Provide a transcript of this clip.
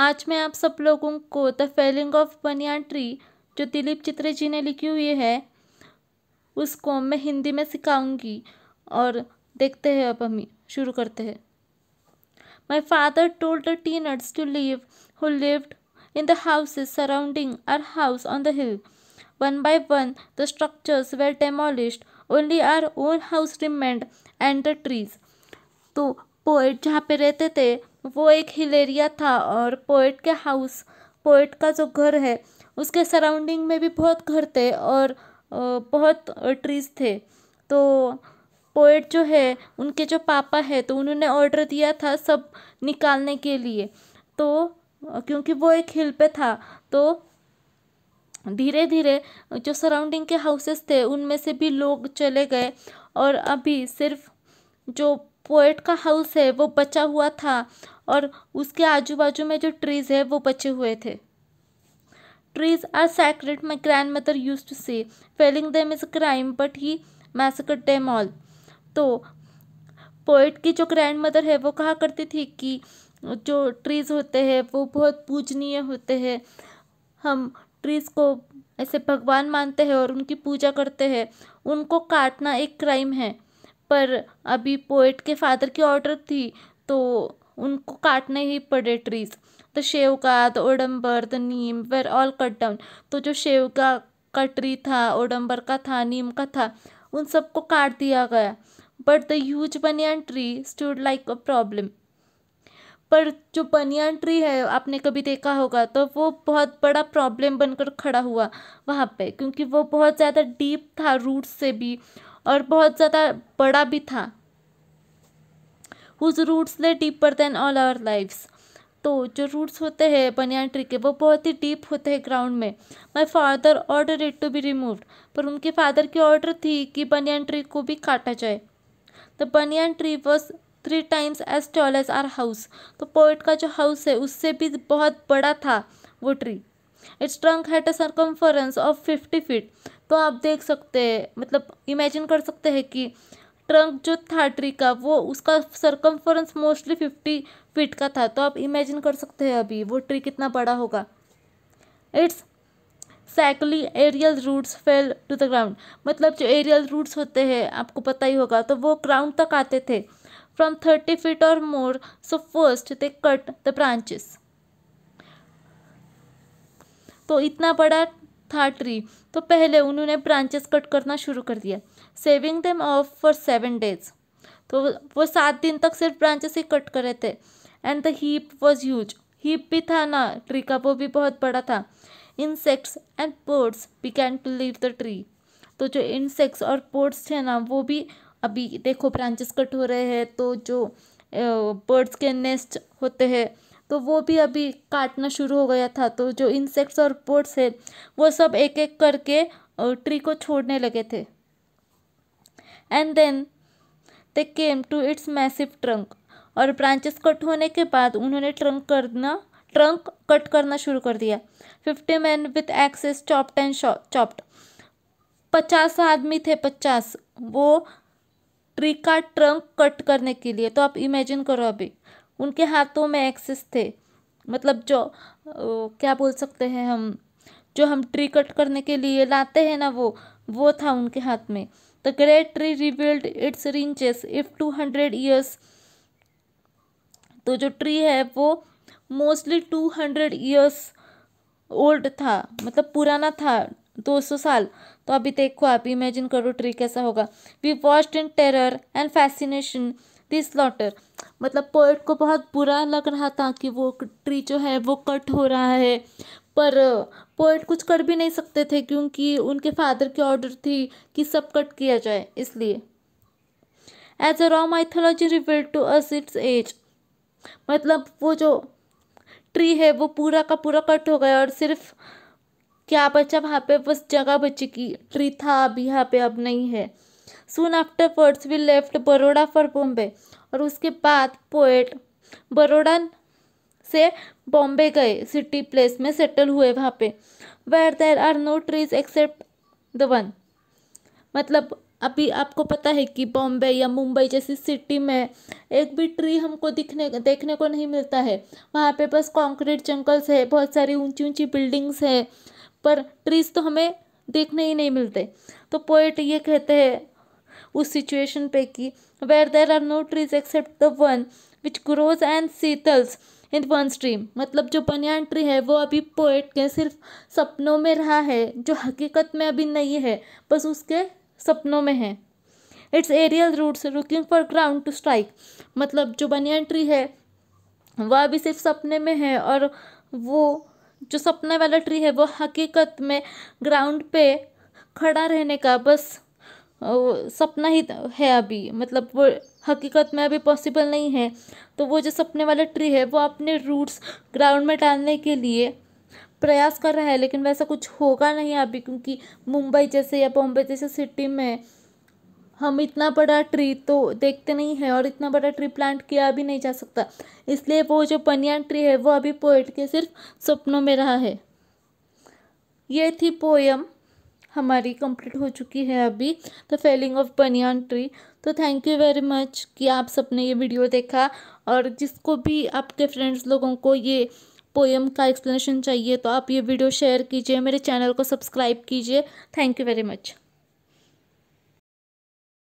आज मैं आप सब लोगों को the Fehling of banyan tree जो दिलीप चित्रे जी ने लिखी हुई है उसको मैं हिंदी में सिखाऊंगी और देखते हैं अब हम शुरू करते हैं my father told the tenants to leave who lived in the houses surrounding our house on the hill one by one the structures were demolished only our own house remained and the trees तो poet जहाँ पे रहते थे वो एक hill area था और poet के हाउस पोइट का जो घर है उसके सराउंडिंग में भी बहुत घर थे और बहुत ट्रीज़ थे तो पोइट जो है उनके जो पापा है तो उन्होंने ऑर्डर दिया था सब निकालने के लिए तो क्योंकि वो एक हिल पे था तो धीरे धीरे जो सराउंडिंग के हाउसेस थे उनमें से भी लोग चले गए और अभी सिर्फ जो पोएट का हाउस है वो बचा हुआ था और उसके आजू बाजू में जो ट्रीज़ है वो बचे हुए थे trees are sacred my grandmother used to say felling is is crime but he massacred them all तो पोइट की जो ग्रैंड मदर है वो कहा करती थी कि जो ट्रीज़ होते हैं वो बहुत पूजनीय होते हैं हम ट्रीज़ को ऐसे भगवान मानते हैं और उनकी पूजा करते हैं उनको काटना एक क्राइम है पर अभी पोएट के फादर की ऑर्डर थी तो उनको काटने ही पड़े ट्रीज द का the audumbar the neem were all cut down तो जो शेव का ट्री था ओडम्बर का था नीम का था उन सबको काट दिया गया but the huge banyan tree stood like a problem पर जो बनियान ट्री है आपने कभी देखा होगा तो वो बहुत बड़ा प्रॉब्लम बनकर खड़ा हुआ वहाँ पे क्योंकि वो बहुत ज़्यादा डीप था रूट से भी और बहुत ज़्यादा बड़ा भी था whose roots lay deeper than all our lives तो जो रूट्स होते हैं बनियान ट्री के वो बहुत ही डीप होते हैं ग्राउंड में my father order it to be removed पर उनके फादर की ऑर्डर थी कि बनियान ट्री को भी काटा जाए the banyan tree was three times as tall as our house तो पोइट का जो हाउस है उससे भी बहुत बड़ा था वो tree its trunk had a circumference of fifty feet तो आप देख सकते हैं मतलब इमेजिन कर सकते हैं कि ट्रंक जो था ट्री का वो उसका सरकमफरेंस मोस्टली फिफ्टी फीट का था तो आप इमेजिन कर सकते हैं अभी वो ट्री कितना बड़ा होगा इट्स सैकली aerial roots fell to the ground मतलब जो एरियल रूट्स होते हैं आपको पता ही होगा तो वो ग्राउंड तक आते थे फ्रॉम थर्टी फीट और more so first they cut the branches तो इतना बड़ा था ट्री तो पहले उन्होंने ब्रांचेस कट करना शुरू कर दिया sawing them off for seven days तो वो सात दिन तक सिर्फ ब्रांचेस ही कट करे थे and the heap was huge heap भी था ना ट्री का वो भी बहुत बड़ा था insects and birds can to leave the tree तो जो इंसेक्ट्स और बर्ड्स थे ना वो भी अभी देखो ब्रांचेस कट हो रहे हैं तो जो बर्ड्स के नेस्ट होते हैं तो वो भी अभी काटना शुरू हो गया था तो जो इंसेक्ट्स और पोर्ट्स है वो सब एक एक करके ट्री को छोड़ने लगे थे and then they came to its massive trunk और ब्रांचेस कट होने के बाद उन्होंने ट्रंक करना ट्रंक कट करना शुरू कर दिया fifty men with axes chopped and chopped पचास आदमी थे पचास वो ट्री का ट्रंक कट करने के लिए तो आप इमेजिन करो अभी उनके हाथों में एक्सेस थे मतलब जो क्या बोल सकते हैं हम जो हम ट्री कट करने के लिए लाते हैं ना वो वो था उनके हाथ में the great tree rebuild its rings if two hundred years तो जो ट्री है वो mostly two hundred years old था मतलब पुराना था दो सौ साल तो अभी देखो आप इमेजिन करो ट्री कैसा होगा we watched in terror and fascination this slaughter मतलब पोइट को बहुत बुरा लग रहा था कि वो ट्री जो है वो कट हो रहा है पर पोइट कुछ कर भी नहीं सकते थे क्योंकि उनके फादर की ऑर्डर थी कि सब कट किया जाए इसलिए as a raw mythology reveal to us its age मतलब वो जो ट्री है वो पूरा का पूरा कट हो गया और सिर्फ क्या बचा वहाँ पे बस जगह बची की ट्री था अब यहाँ पे अब नहीं है सुन afterwards we left Baroda for Bombay और उसके बाद पोएट बड़ोड़ा से बॉम्बे गए सिटी प्लेस में सेटल हुए वहाँ पे where there are no trees except the one मतलब अभी आपको पता है कि बॉम्बे या मुंबई जैसी सिटी में एक भी ट्री हमको दिखने देखने को नहीं मिलता है वहाँ पे बस कंक्रीट जंगल्स है बहुत सारी ऊंची ऊंची बिल्डिंग्स हैं पर ट्रीज तो हमें देखने ही नहीं मिलते तो पोइट ये कहते हैं उस सिचुएशन पे कि where there are no trees except the one which grows and settles in one stream मतलब जो बनियान ट्री है वो अभी पोइट के सिर्फ सपनों में रहा है जो हकीकत में अभी नहीं है बस उसके सपनों में है its aerial roots looking for ground to strike मतलब जो बनियान ट्री है वह अभी सिर्फ सपने में है और वो जो सपने वाला ट्री है वो हकीकत में ग्राउंड पे खड़ा रहने का बस सपना ही है अभी मतलब वो हकीकत में अभी पॉसिबल नहीं है तो वो जो सपने वाला ट्री है वो अपने रूट्स ग्राउंड में डालने के लिए प्रयास कर रहा है लेकिन वैसा कुछ होगा नहीं अभी क्योंकि मुंबई जैसे या बॉम्बे जैसे सिटी में हम इतना बड़ा ट्री तो देखते नहीं हैं और इतना बड़ा ट्री प्लांट किया भी नहीं जा सकता इसलिए वो जो पनियान ट्री है वो अभी पोइट के सिर्फ सपनों में रहा है ये थी पोयम हमारी कंप्लीट हो चुकी है अभी the Fehling of banyan tree तो थैंक यू वेरी मच कि आप सबने ये वीडियो देखा और जिसको भी आपके फ्रेंड्स लोगों को ये पोएम का एक्सप्लेनेशन चाहिए तो आप ये वीडियो शेयर कीजिए मेरे चैनल को सब्सक्राइब कीजिए थैंक यू वेरी मच